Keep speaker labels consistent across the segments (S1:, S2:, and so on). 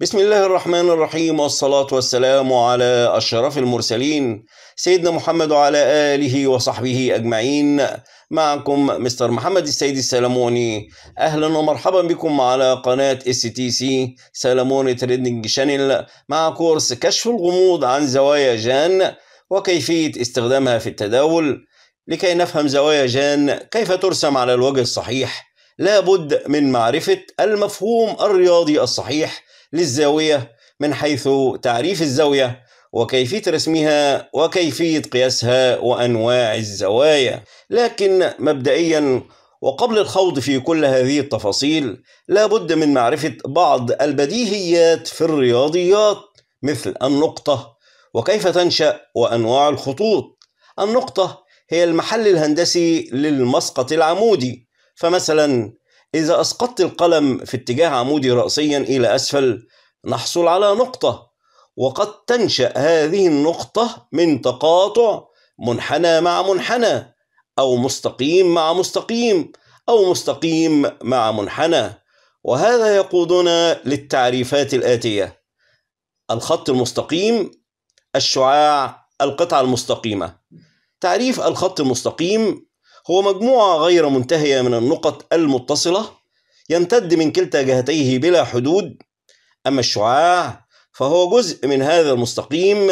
S1: بسم الله الرحمن الرحيم والصلاة والسلام على أشرف المرسلين سيدنا محمد وعلى آله وصحبه أجمعين معكم مستر محمد السيد السلموني أهلا ومرحبا بكم على قناة اس تي سي سلموني تريدنج شانل مع كورس كشف الغموض عن زوايا جان وكيفية استخدامها في التداول لكي نفهم زوايا جان كيف ترسم على الوجه الصحيح لابد من معرفة المفهوم الرياضي الصحيح للزاوية من حيث تعريف الزاوية وكيفية رسمها وكيفية قياسها وأنواع الزوايا لكن مبدئيا وقبل الخوض في كل هذه التفاصيل لابد من معرفة بعض البديهيات في الرياضيات مثل النقطة وكيف تنشأ وأنواع الخطوط النقطة هي المحل الهندسي للمسقط العمودي فمثلا إذا أسقطت القلم في اتجاه عمودي رأسيا إلى أسفل نحصل على نقطة وقد تنشأ هذه النقطة من تقاطع منحنى مع منحنى أو مستقيم مع مستقيم أو مستقيم مع منحنى وهذا يقودنا للتعريفات الآتية الخط المستقيم الشعاع القطعة المستقيمة تعريف الخط المستقيم هو مجموعة غير منتهية من النقط المتصلة يمتد من كلتا جهتيه بلا حدود أما الشعاع فهو جزء من هذا المستقيم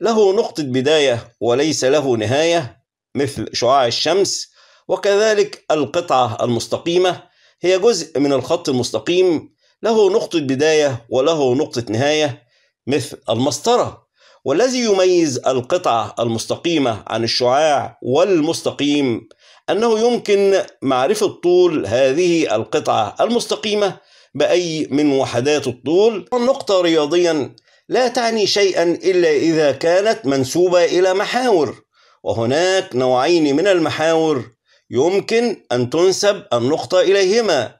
S1: له نقطة بداية وليس له نهاية مثل شعاع الشمس وكذلك القطعة المستقيمة هي جزء من الخط المستقيم له نقطة بداية وله نقطة نهاية مثل المسطرة والذي يميز القطعة المستقيمة عن الشعاع والمستقيم أنه يمكن معرفة طول هذه القطعة المستقيمة بأي من وحدات الطول النقطة رياضيا لا تعني شيئا إلا إذا كانت منسوبة إلى محاور وهناك نوعين من المحاور يمكن أن تنسب النقطة إليهما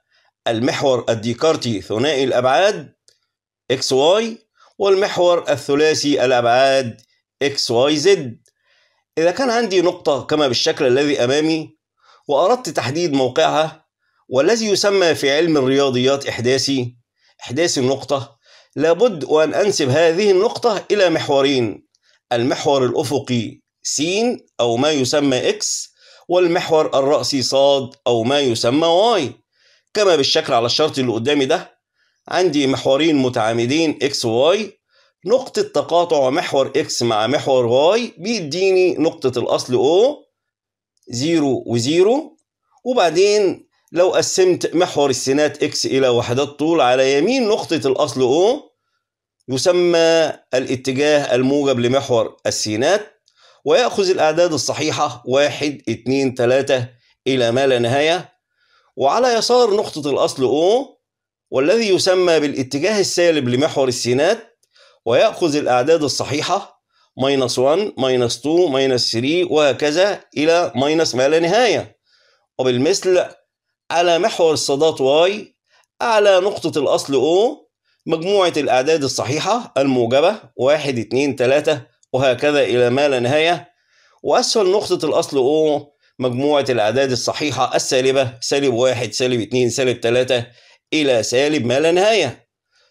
S1: المحور الديكارتي ثنائي الأبعاد XY والمحور الثلاثي الأبعاد XYZ إذا كان عندي نقطة كما بالشكل الذي أمامي وأردت تحديد موقعها والذي يسمى في علم الرياضيات إحداثي إحداث النقطة لابد وأن أنسب هذه النقطة إلى محورين المحور الأفقي س أو ما يسمى X والمحور الرأسي ص أو ما يسمى Y كما بالشكل على الشرط اللي قدامي ده عندي محورين متعامدين X و Y نقطة تقاطع محور X مع محور Y بيديني نقطة الأصل O 0 و0 وبعدين لو قسمت محور السينات X إلى وحدات طول على يمين نقطة الأصل O يسمى الاتجاه الموجب لمحور السينات ويأخذ الأعداد الصحيحة 1 2 3 إلى ما لا نهاية وعلى يسار نقطة الأصل O والذي يسمى بالاتجاه السالب لمحور السينات ويأخذ الأعداد الصحيحة ماينس 1 ماينس 2 ماينس 3 وهكذا إلى ماينس ما لا نهاية وبالمثل على محور الصادات واي أعلى نقطة الأصل O مجموعة الأعداد الصحيحة الموجبة 1 2 3 وهكذا إلى ما لا نهاية وأسفل نقطة الأصل O مجموعة الأعداد الصحيحة السالبة سالب واحد سالب اتنين سالب تلاتة إلى سالب ما لا نهاية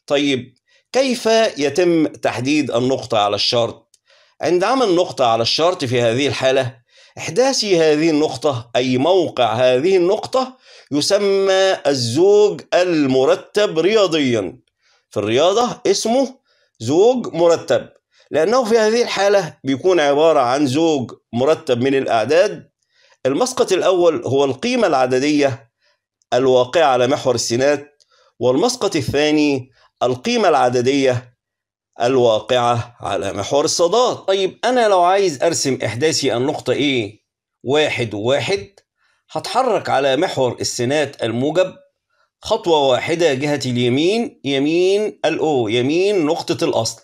S1: طيب كيف يتم تحديد النقطة على الشرط؟ عند عمل نقطة على الشرط في هذه الحالة إحداث هذه النقطة أي موقع هذه النقطة يسمى الزوج المرتب رياضيا في الرياضة اسمه زوج مرتب لأنه في هذه الحالة بيكون عبارة عن زوج مرتب من الأعداد المسقط الأول هو القيمة العددية الواقعة على محور السينات والمسقط الثاني القيمة العددية الواقعة على محور الصادات طيب أنا لو عايز أرسم إحداثي النقطة A واحد وواحد هتحرك على محور السينات الموجب خطوة واحدة جهة اليمين يمين الأو يمين نقطة الأصل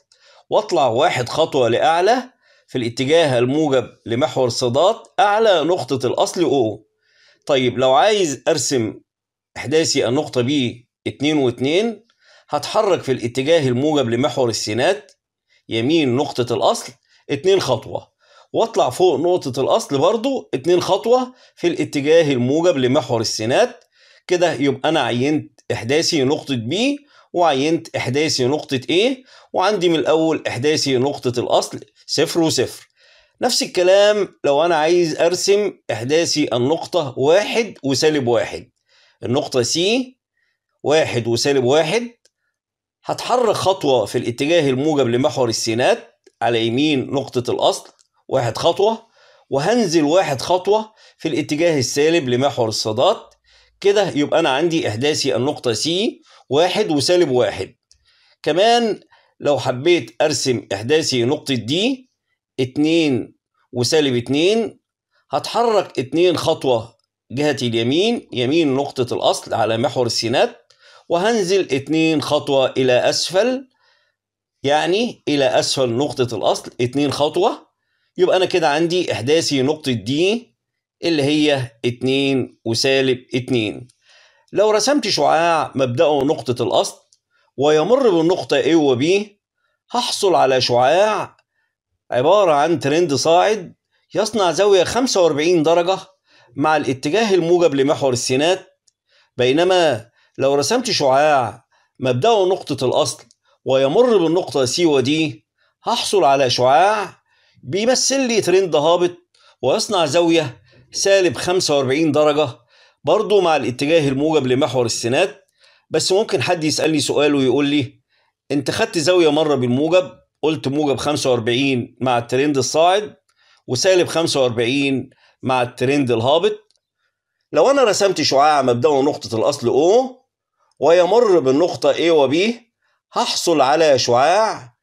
S1: واطلع واحد خطوة لأعلى في الاتجاه الموجب لمحور الصادات أعلى نقطة الأصل أو طيب لو عايز أرسم إحداثي النقطة B 2 و 2 هتحرك في الاتجاه الموجب لمحور السينات يمين نقطة الأصل اتنين خطوة واطلع فوق نقطة الأصل برضو اتنين خطوة في الاتجاه الموجب لمحور السينات كده يبقى أنا عينت إحداثي نقطة B وعينت إحداثي نقطة A وعندي من الأول إحداثي نقطة الأصل صفر وصفر نفس الكلام لو أنا عايز أرسم إحداثي النقطة واحد وسالب واحد النقطة C واحد وسالب واحد هتحرك خطوة في الاتجاه الموجب لمحور السينات على يمين نقطة الأصل واحد خطوة وهنزل واحد خطوة في الاتجاه السالب لمحور الصادات كده يبقى أنا عندي إحداثي النقطة C واحد وسالب واحد كمان لو حبيت أرسم إحداثي نقطة دي اتنين وسالب اتنين هتحرك اتنين خطوة جهة اليمين يمين نقطة الأصل على محور السينات وهنزل اتنين خطوة إلى أسفل يعني إلى أسفل نقطة الأصل اتنين خطوة يبقى أنا كده عندي إحداثي نقطة دي اللي هي اتنين وسالب اتنين لو رسمت شعاع مبدأه نقطة الأصل ويمر بالنقطة A و B هحصل على شعاع عبارة عن ترند صاعد يصنع زاوية 45 درجة مع الاتجاه الموجب لمحور السينات بينما لو رسمت شعاع مبدأه نقطة الأصل ويمر بالنقطة سي ودي هحصل على شعاع بيمثل لي ترند هابط ويصنع زاوية سالب 45 درجة برضو مع الاتجاه الموجب لمحور السينات بس ممكن حد يسألني سؤال ويقول لي انت خدت زاوية مرة بالموجب قلت موجب 45 مع الترند الصاعد وسالب 45 مع الترند الهابط لو انا رسمت شعاع مبدأه نقطة الأصل O ويمر بالنقطة A و B هحصل على شعاع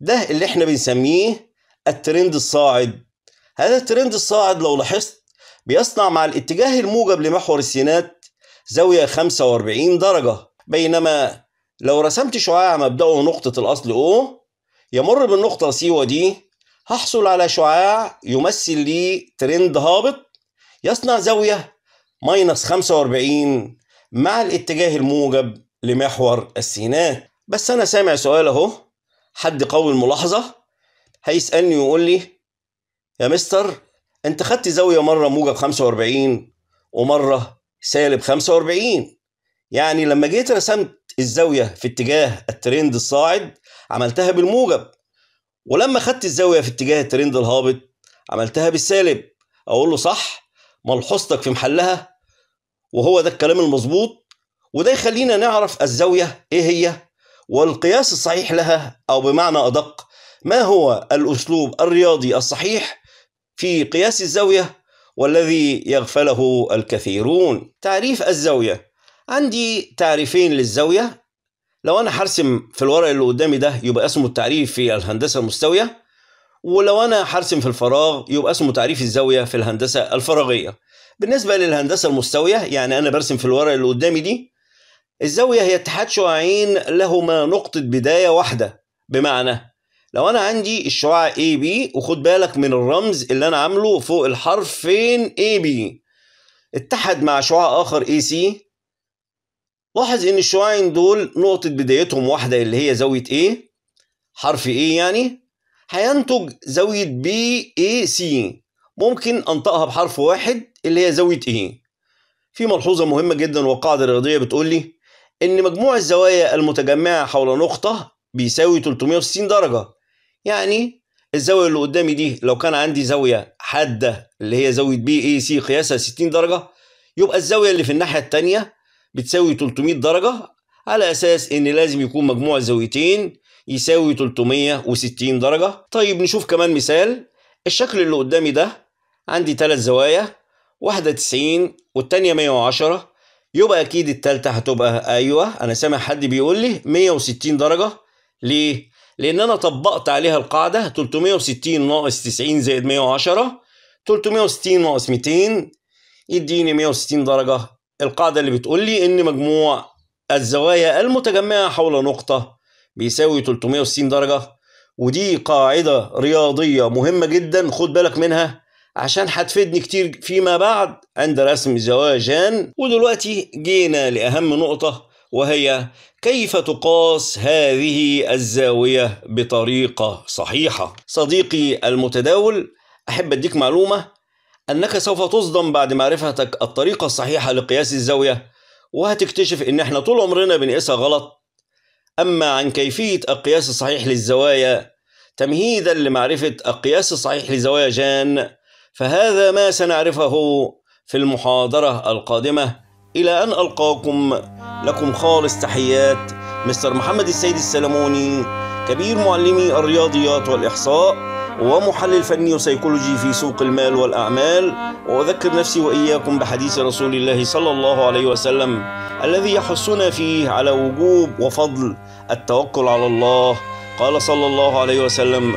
S1: ده اللي احنا بنسميه الترند الصاعد هذا الترند الصاعد لو لاحظت بيصنع مع الاتجاه الموجب لمحور السينات زاوية 45 درجة بينما لو رسمت شعاع مبدأه نقطة الأصل O يمر بالنقطة C و D هحصل على شعاع يمثل لي ترند هابط يصنع زاوية ماينس 45 مع الاتجاه الموجب لمحور السينات بس أنا سامع سؤال أهو حد قوي الملاحظة هيسألني ويقول لي يا مستر أنت خدت زاوية مرة موجب 45 ومرة سالب 45 يعني لما جيت رسمت الزاوية في اتجاه الترند الصاعد عملتها بالموجب ولما خدت الزاوية في اتجاه الترند الهابط عملتها بالسالب أقول له صح ملحوظتك في محلها وهو ده الكلام المظبوط وده يخلينا نعرف الزاوية إيه هي والقياس الصحيح لها أو بمعنى أدق ما هو الأسلوب الرياضي الصحيح في قياس الزاوية والذي يغفله الكثيرون تعريف الزاوية عندي تعريفين للزاوية لو أنا هرسم في الورق اللي قدامي ده يبقى اسمه التعريف في الهندسة المستوية ولو أنا هرسم في الفراغ يبقى اسمه تعريف الزاوية في الهندسة الفراغية بالنسبه للهندسه المستويه يعني انا برسم في الورقه اللي قدامي دي الزاويه هي اتحاد شعاعين لهما نقطه بدايه واحده بمعنى لو انا عندي الشعاع AB وخد بالك من الرمز اللي انا عامله فوق الحرفين AB اتحد مع شعاع اخر AC لاحظ ان الشعاعين دول نقطة بدايتهم واحدة اللي هي زاوية A حرف A يعني هينتج زاوية BAC ممكن أنطقها بحرف واحد اللي هي زاوية إيه في ملحوظة مهمة جدا وقاعدة رياضية بتقول لي إن مجموع الزوايا المتجمعة حول نقطة بيساوي 360 درجة يعني الزاوية اللي قدامي دي لو كان عندي زاوية حادة اللي هي زاوية بي اي سي قياسها 60 درجة يبقى الزاوية اللي في الناحية التانية بتساوي 300 درجة على أساس إن لازم يكون مجموع الزاويتين يساوي 360 درجة طيب نشوف كمان مثال الشكل اللي قدامي ده عندي ثلاث زوايا واحدة 90 والتانية 110 يبقى أكيد التالتة هتبقى أيوه أنا سامع حد بيقول لي 160 درجة ليه؟ لأن أنا طبقت عليها القاعدة 360 ناقص 90 زائد 110 360 ناقص 200 يديني 160 درجة القاعدة اللي بتقول لي إن مجموع الزوايا المتجمعة حول نقطة بيساوي 360 درجة ودي قاعدة رياضية مهمة جدا خد بالك منها عشان هتفيدني كتير فيما بعد عند رسم زواجان ودلوقتي جينا لأهم نقطة وهي كيف تقاس هذه الزاوية بطريقة صحيحة صديقي المتداول أحب أديك معلومة أنك سوف تصدم بعد معرفتك الطريقة الصحيحة لقياس الزاوية وهتكتشف إن إحنا طول عمرنا بنقيسها غلط أما عن كيفية القياس الصحيح للزوايا تمهيدا لمعرفة القياس الصحيح لزوايا جان فهذا ما سنعرفه في المحاضرة القادمة إلى أن ألقاكم لكم خالص تحيات مستر محمد السيد السلموني كبير معلمي الرياضيات والإحصاء ومحلل فني وسيكولوجي في سوق المال والأعمال وأذكر نفسي وإياكم بحديث رسول الله صلى الله عليه وسلم الذي يحثنا فيه على وجوب وفضل التوكل على الله قال صلى الله عليه وسلم